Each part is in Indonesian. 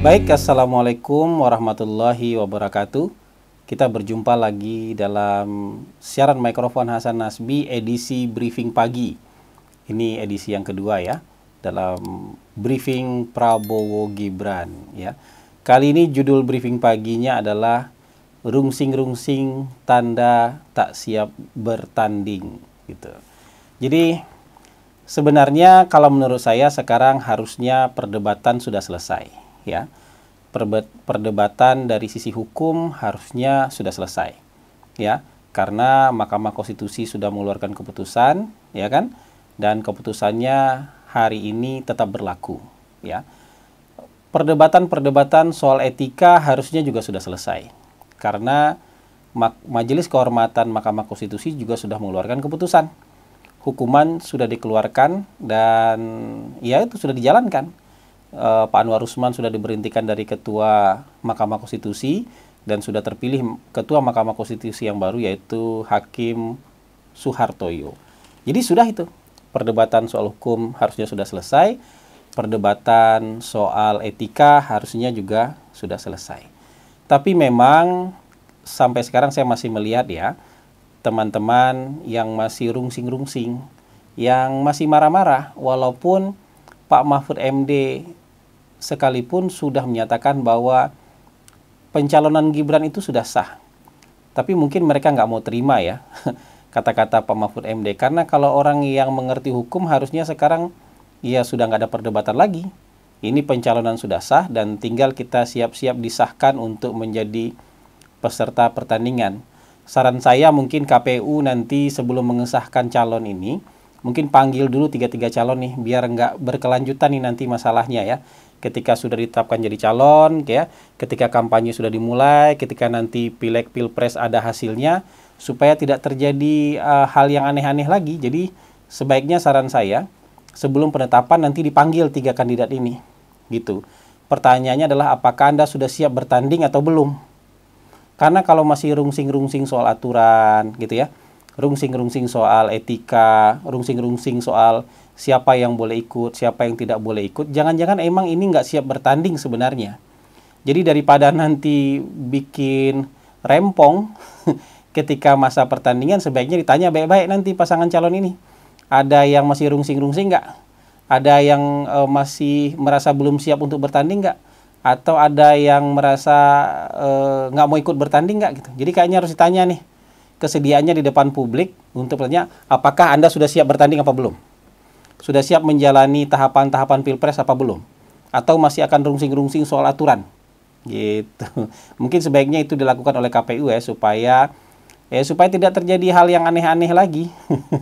Baik, Assalamualaikum warahmatullahi wabarakatuh. Kita berjumpa lagi dalam siaran mikrofon Hasan Nasbi edisi briefing pagi. Ini edisi yang kedua ya, dalam briefing Prabowo Gibran ya. Kali ini judul briefing paginya adalah rungsing-rungsing tanda tak siap bertanding gitu. Jadi sebenarnya kalau menurut saya sekarang harusnya perdebatan sudah selesai ya perdebatan dari sisi hukum harusnya sudah selesai ya karena Mahkamah Konstitusi sudah mengeluarkan keputusan ya kan dan keputusannya hari ini tetap berlaku ya perdebatan-perdebatan soal etika harusnya juga sudah selesai karena Majelis Kehormatan Mahkamah Konstitusi juga sudah mengeluarkan keputusan hukuman sudah dikeluarkan dan ya itu sudah dijalankan eh, Pak Anwar Usman sudah diberhentikan dari Ketua Mahkamah Konstitusi dan sudah terpilih Ketua Mahkamah Konstitusi yang baru yaitu Hakim Suhartoyo. Jadi sudah itu perdebatan soal hukum harusnya sudah selesai, perdebatan soal etika harusnya juga sudah selesai. Tapi memang sampai sekarang saya masih melihat ya teman-teman yang masih rungsing-rungsing, yang masih marah-marah walaupun Pak Mahfud MD sekalipun sudah menyatakan bahwa pencalonan Gibran itu sudah sah. Tapi mungkin mereka nggak mau terima ya kata-kata Pak Mahfud MD. Karena kalau orang yang mengerti hukum harusnya sekarang ya sudah nggak ada perdebatan lagi. Ini pencalonan sudah sah dan tinggal kita siap-siap disahkan untuk menjadi peserta pertandingan. Saran saya mungkin KPU nanti sebelum mengesahkan calon ini, mungkin panggil dulu tiga-tiga calon nih biar nggak berkelanjutan nih nanti masalahnya ya ketika sudah ditetapkan jadi calon gitu ya ketika kampanye sudah dimulai ketika nanti pileg pilpres ada hasilnya supaya tidak terjadi uh, hal yang aneh-aneh lagi jadi sebaiknya saran saya sebelum penetapan nanti dipanggil tiga kandidat ini gitu pertanyaannya adalah apakah anda sudah siap bertanding atau belum karena kalau masih rungsing-rungsing soal aturan gitu ya rungsing-rungsing soal etika rungsing-rungsing soal siapa yang boleh ikut, siapa yang tidak boleh ikut. Jangan-jangan emang ini nggak siap bertanding sebenarnya. Jadi daripada nanti bikin rempong ketika masa pertandingan sebaiknya ditanya baik-baik nanti pasangan calon ini. Ada yang masih rungsing-rungsing nggak? Ada yang e, masih merasa belum siap untuk bertanding nggak? Atau ada yang merasa e, nggak mau ikut bertanding nggak gitu? Jadi kayaknya harus ditanya nih kesediaannya di depan publik untuk bertanya apakah Anda sudah siap bertanding apa belum? Sudah siap menjalani tahapan-tahapan pilpres apa belum? Atau masih akan rungsing-rungsing soal aturan? Gitu. Mungkin sebaiknya itu dilakukan oleh KPU ya supaya ya supaya tidak terjadi hal yang aneh-aneh lagi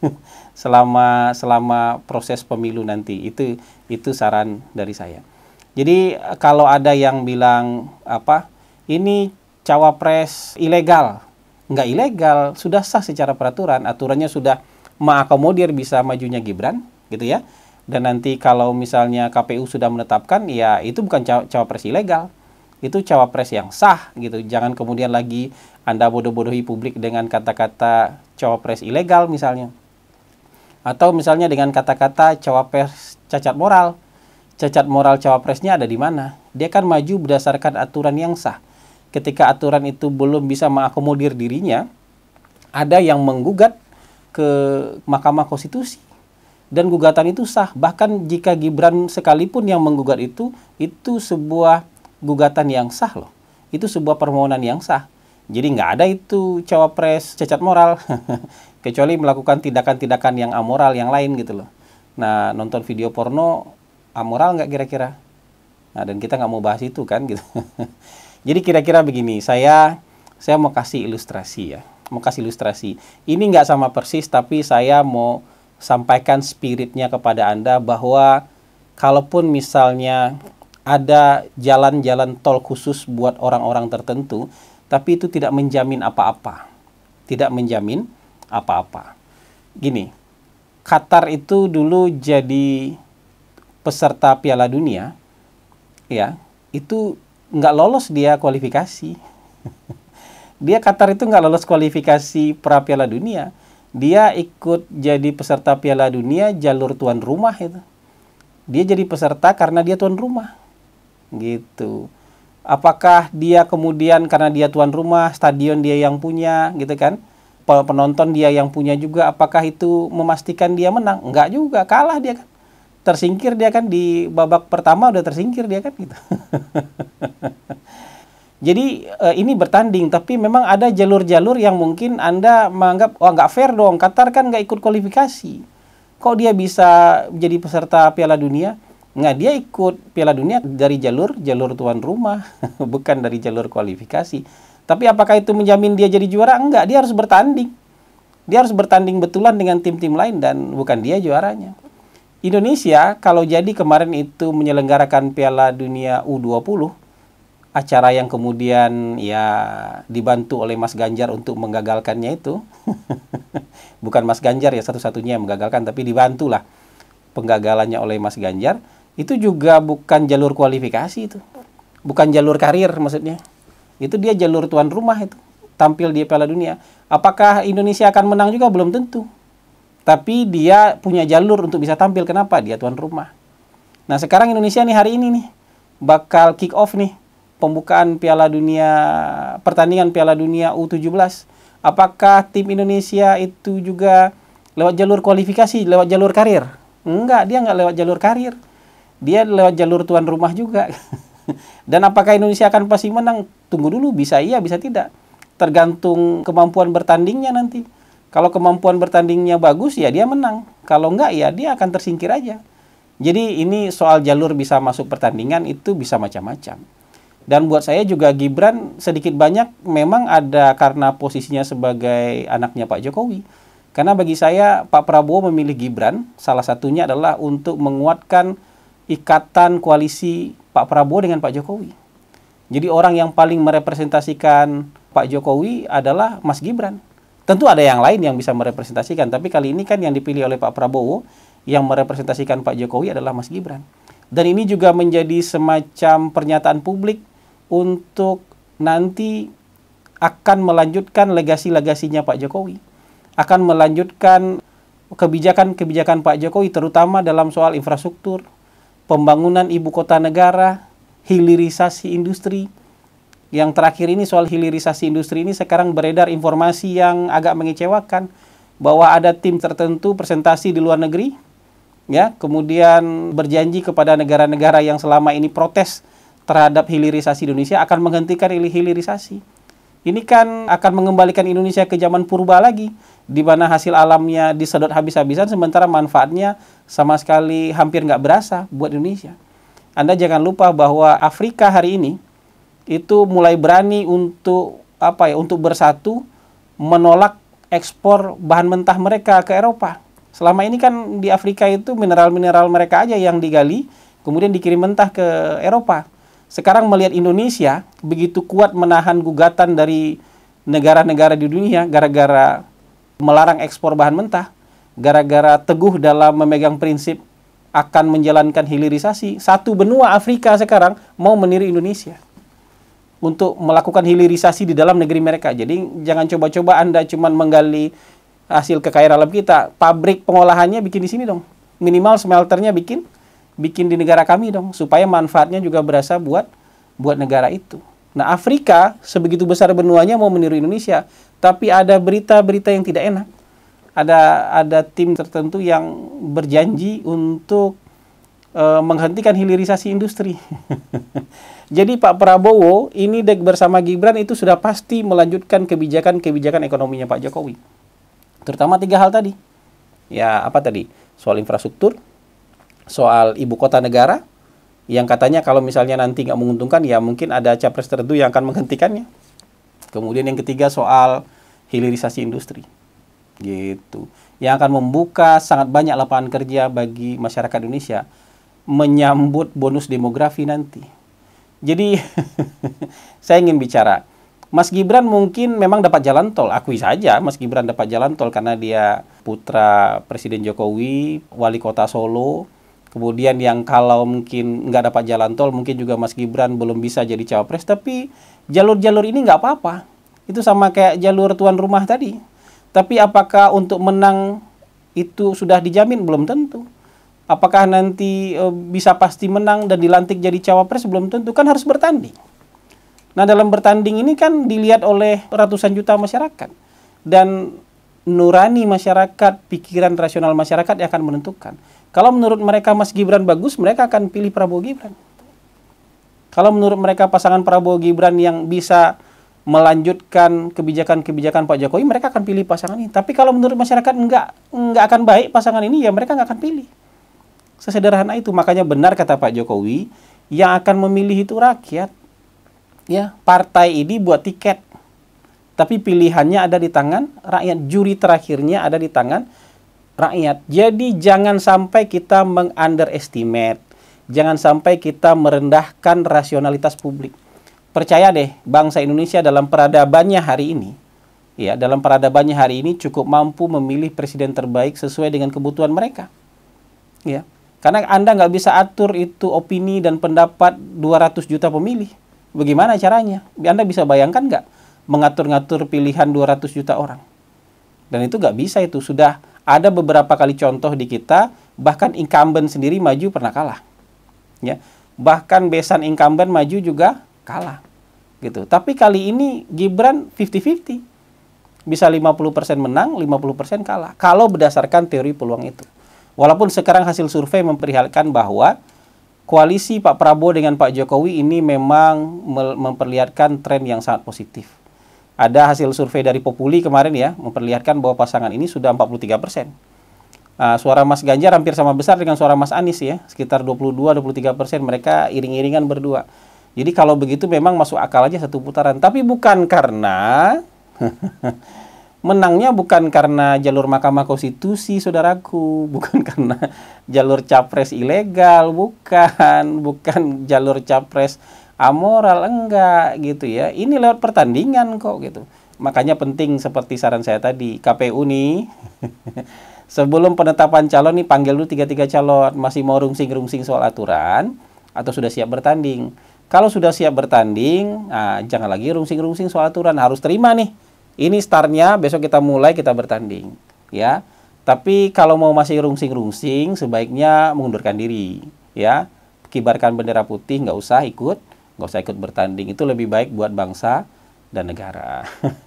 selama selama proses pemilu nanti. Itu itu saran dari saya. Jadi kalau ada yang bilang apa ini cawapres ilegal, nggak ilegal, sudah sah secara peraturan, aturannya sudah mengakomodir bisa majunya Gibran, gitu ya. Dan nanti kalau misalnya KPU sudah menetapkan, ya itu bukan cawapres ilegal, itu cawapres yang sah gitu. Jangan kemudian lagi Anda bodoh-bodohi publik dengan kata-kata cawapres ilegal misalnya. Atau misalnya dengan kata-kata cawapres cacat moral. Cacat moral cawapresnya ada di mana? Dia kan maju berdasarkan aturan yang sah. Ketika aturan itu belum bisa mengakomodir dirinya, ada yang menggugat ke Mahkamah Konstitusi dan gugatan itu sah. Bahkan jika Gibran sekalipun yang menggugat itu, itu sebuah gugatan yang sah loh. Itu sebuah permohonan yang sah. Jadi nggak ada itu cawapres cacat moral, kecuali melakukan tindakan-tindakan yang amoral yang lain gitu loh. Nah nonton video porno amoral nggak kira-kira? Nah dan kita nggak mau bahas itu kan gitu. Jadi kira-kira begini, saya saya mau kasih ilustrasi ya, mau kasih ilustrasi. Ini nggak sama persis tapi saya mau sampaikan spiritnya kepada Anda bahwa kalaupun misalnya ada jalan-jalan tol khusus buat orang-orang tertentu, tapi itu tidak menjamin apa-apa. Tidak menjamin apa-apa. Gini, Qatar itu dulu jadi peserta Piala Dunia, ya, itu nggak lolos dia kualifikasi. dia Qatar itu nggak lolos kualifikasi pra Piala Dunia dia ikut jadi peserta Piala Dunia jalur tuan rumah itu. Dia jadi peserta karena dia tuan rumah. Gitu. Apakah dia kemudian karena dia tuan rumah, stadion dia yang punya gitu kan? Penonton dia yang punya juga apakah itu memastikan dia menang? Enggak juga, kalah dia kan. Tersingkir dia kan di babak pertama udah tersingkir dia kan gitu. Jadi uh, ini bertanding, tapi memang ada jalur-jalur yang mungkin Anda menganggap, wah oh, nggak fair dong, Qatar kan nggak ikut kualifikasi. Kok dia bisa jadi peserta Piala Dunia? Nggak, dia ikut Piala Dunia dari jalur, jalur tuan rumah, bukan dari jalur kualifikasi. Tapi apakah itu menjamin dia jadi juara? Enggak, dia harus bertanding. Dia harus bertanding betulan dengan tim-tim lain dan bukan dia juaranya. Indonesia kalau jadi kemarin itu menyelenggarakan Piala Dunia U20, acara yang kemudian ya dibantu oleh Mas Ganjar untuk menggagalkannya itu bukan Mas Ganjar ya satu-satunya yang menggagalkan tapi dibantulah penggagalannya oleh Mas Ganjar itu juga bukan jalur kualifikasi itu bukan jalur karir maksudnya itu dia jalur tuan rumah itu tampil di Piala Dunia apakah Indonesia akan menang juga belum tentu tapi dia punya jalur untuk bisa tampil kenapa dia tuan rumah nah sekarang Indonesia nih hari ini nih bakal kick off nih pembukaan Piala Dunia pertandingan Piala Dunia U17. Apakah tim Indonesia itu juga lewat jalur kualifikasi, lewat jalur karir? Enggak, dia enggak lewat jalur karir. Dia lewat jalur tuan rumah juga. Dan apakah Indonesia akan pasti menang? Tunggu dulu, bisa iya, bisa tidak. Tergantung kemampuan bertandingnya nanti. Kalau kemampuan bertandingnya bagus, ya dia menang. Kalau enggak, ya dia akan tersingkir aja. Jadi ini soal jalur bisa masuk pertandingan itu bisa macam-macam. Dan buat saya juga Gibran sedikit banyak memang ada karena posisinya sebagai anaknya Pak Jokowi. Karena bagi saya Pak Prabowo memilih Gibran salah satunya adalah untuk menguatkan ikatan koalisi Pak Prabowo dengan Pak Jokowi. Jadi orang yang paling merepresentasikan Pak Jokowi adalah Mas Gibran. Tentu ada yang lain yang bisa merepresentasikan, tapi kali ini kan yang dipilih oleh Pak Prabowo yang merepresentasikan Pak Jokowi adalah Mas Gibran. Dan ini juga menjadi semacam pernyataan publik untuk nanti akan melanjutkan legasi-legasinya Pak Jokowi, akan melanjutkan kebijakan-kebijakan Pak Jokowi terutama dalam soal infrastruktur, pembangunan ibu kota negara, hilirisasi industri. Yang terakhir ini soal hilirisasi industri ini sekarang beredar informasi yang agak mengecewakan bahwa ada tim tertentu presentasi di luar negeri ya, kemudian berjanji kepada negara-negara yang selama ini protes terhadap hilirisasi Indonesia akan menghentikan hilirisasi. Ini kan akan mengembalikan Indonesia ke zaman purba lagi, di mana hasil alamnya disedot habis-habisan, sementara manfaatnya sama sekali hampir nggak berasa buat Indonesia. Anda jangan lupa bahwa Afrika hari ini itu mulai berani untuk apa ya, untuk bersatu menolak ekspor bahan mentah mereka ke Eropa. Selama ini kan di Afrika itu mineral-mineral mereka aja yang digali, kemudian dikirim mentah ke Eropa sekarang melihat Indonesia begitu kuat menahan gugatan dari negara-negara di dunia gara-gara melarang ekspor bahan mentah, gara-gara teguh dalam memegang prinsip akan menjalankan hilirisasi, satu benua Afrika sekarang mau meniru Indonesia untuk melakukan hilirisasi di dalam negeri mereka. Jadi jangan coba-coba Anda cuma menggali hasil kekayaan alam kita, pabrik pengolahannya bikin di sini dong. Minimal smelternya bikin, bikin di negara kami dong supaya manfaatnya juga berasa buat buat negara itu. Nah, Afrika sebegitu besar benuanya mau meniru Indonesia, tapi ada berita-berita yang tidak enak. Ada ada tim tertentu yang berjanji untuk e, menghentikan hilirisasi industri. Jadi Pak Prabowo ini dek bersama Gibran itu sudah pasti melanjutkan kebijakan-kebijakan ekonominya Pak Jokowi. Terutama tiga hal tadi. Ya, apa tadi? Soal infrastruktur, soal ibu kota negara yang katanya kalau misalnya nanti nggak menguntungkan ya mungkin ada capres tertentu yang akan menghentikannya. Kemudian yang ketiga soal hilirisasi industri. Gitu. Yang akan membuka sangat banyak lapangan kerja bagi masyarakat Indonesia menyambut bonus demografi nanti. Jadi saya ingin bicara Mas Gibran mungkin memang dapat jalan tol, akui saja Mas Gibran dapat jalan tol karena dia putra Presiden Jokowi, wali kota Solo, Kemudian yang kalau mungkin nggak dapat jalan tol, mungkin juga Mas Gibran belum bisa jadi cawapres. Tapi jalur-jalur ini nggak apa-apa. Itu sama kayak jalur tuan rumah tadi. Tapi apakah untuk menang itu sudah dijamin? Belum tentu. Apakah nanti e, bisa pasti menang dan dilantik jadi cawapres? Belum tentu. Kan harus bertanding. Nah dalam bertanding ini kan dilihat oleh ratusan juta masyarakat. Dan nurani masyarakat, pikiran rasional masyarakat yang akan menentukan. Kalau menurut mereka Mas Gibran bagus, mereka akan pilih Prabowo Gibran. Kalau menurut mereka pasangan Prabowo Gibran yang bisa melanjutkan kebijakan-kebijakan Pak Jokowi, mereka akan pilih pasangan ini. Tapi kalau menurut masyarakat enggak enggak akan baik pasangan ini, ya mereka enggak akan pilih. Sesederhana itu, makanya benar kata Pak Jokowi, yang akan memilih itu rakyat. Ya, partai ini buat tiket. Tapi pilihannya ada di tangan rakyat, juri terakhirnya ada di tangan rakyat. Jadi jangan sampai kita mengunderestimate, jangan sampai kita merendahkan rasionalitas publik. Percaya deh, bangsa Indonesia dalam peradabannya hari ini, ya dalam peradabannya hari ini cukup mampu memilih presiden terbaik sesuai dengan kebutuhan mereka. Ya, karena Anda nggak bisa atur itu opini dan pendapat 200 juta pemilih. Bagaimana caranya? Anda bisa bayangkan nggak mengatur-ngatur pilihan 200 juta orang? Dan itu nggak bisa itu sudah ada beberapa kali contoh di kita bahkan incumbent sendiri maju pernah kalah ya bahkan besan incumbent maju juga kalah gitu tapi kali ini Gibran 50-50 bisa 50% menang 50% kalah kalau berdasarkan teori peluang itu walaupun sekarang hasil survei memperlihatkan bahwa koalisi Pak Prabowo dengan Pak Jokowi ini memang memperlihatkan tren yang sangat positif ada hasil survei dari Populi kemarin ya, memperlihatkan bahwa pasangan ini sudah 43 persen. Uh, suara Mas Ganjar hampir sama besar dengan suara Mas Anies ya, sekitar 22-23 persen. Mereka iring-iringan berdua. Jadi kalau begitu memang masuk akal aja satu putaran. Tapi bukan karena menangnya bukan karena jalur Mahkamah Konstitusi, saudaraku, bukan karena jalur capres ilegal, bukan, bukan jalur capres amoral enggak gitu ya. Ini lewat pertandingan kok gitu. Makanya penting seperti saran saya tadi, KPU nih sebelum penetapan calon nih panggil dulu tiga-tiga calon masih mau rungsing-rungsing soal aturan atau sudah siap bertanding. Kalau sudah siap bertanding, nah, jangan lagi rungsing-rungsing soal aturan, harus terima nih. Ini startnya, besok kita mulai kita bertanding, ya. Tapi kalau mau masih rungsing-rungsing, sebaiknya mengundurkan diri, ya. Kibarkan bendera putih, nggak usah ikut nggak usah ikut bertanding itu lebih baik buat bangsa dan negara.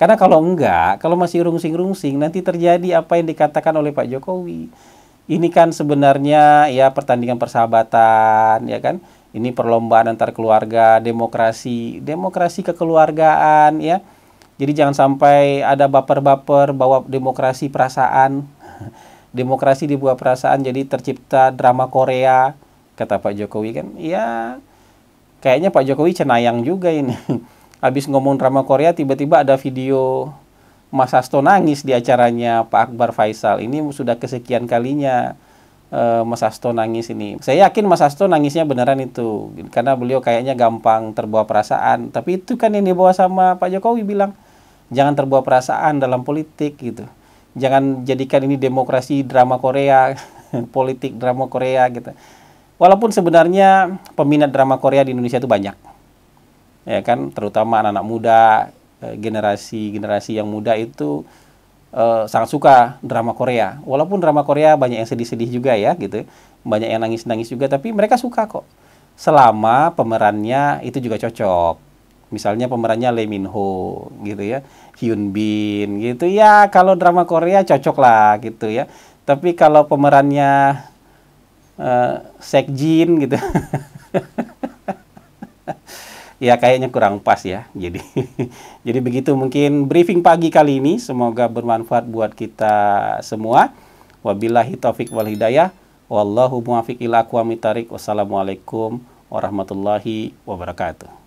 Karena kalau enggak, kalau masih rungsing-rungsing nanti terjadi apa yang dikatakan oleh Pak Jokowi. Ini kan sebenarnya ya pertandingan persahabatan ya kan. Ini perlombaan antar keluarga, demokrasi, demokrasi kekeluargaan ya. Jadi jangan sampai ada baper-baper bawa demokrasi perasaan. demokrasi dibuat perasaan jadi tercipta drama Korea kata Pak Jokowi kan. Ya kayaknya Pak Jokowi cenayang juga ini. Habis ngomong drama Korea tiba-tiba ada video Mas Hasto nangis di acaranya Pak Akbar Faisal. Ini sudah kesekian kalinya uh, Mas Hasto nangis ini. Saya yakin Mas Hasto nangisnya beneran itu karena beliau kayaknya gampang terbawa perasaan. Tapi itu kan ini bawa sama Pak Jokowi bilang jangan terbawa perasaan dalam politik gitu. Jangan jadikan ini demokrasi drama Korea, politik drama Korea gitu. Walaupun sebenarnya peminat drama Korea di Indonesia itu banyak. Ya kan, terutama anak-anak muda, generasi-generasi eh, yang muda itu eh, sangat suka drama Korea. Walaupun drama Korea banyak yang sedih-sedih juga ya gitu. Banyak yang nangis-nangis juga tapi mereka suka kok. Selama pemerannya itu juga cocok misalnya pemerannya Lee Min Ho gitu ya, Hyun Bin gitu ya. Kalau drama Korea cocok lah gitu ya. Tapi kalau pemerannya uh, sekjin gitu. ya kayaknya kurang pas ya. Jadi jadi begitu mungkin briefing pagi kali ini semoga bermanfaat buat kita semua. Wabillahi taufik wal hidayah. Wallahu muwafiq ila aqwamit Wassalamualaikum warahmatullahi wabarakatuh.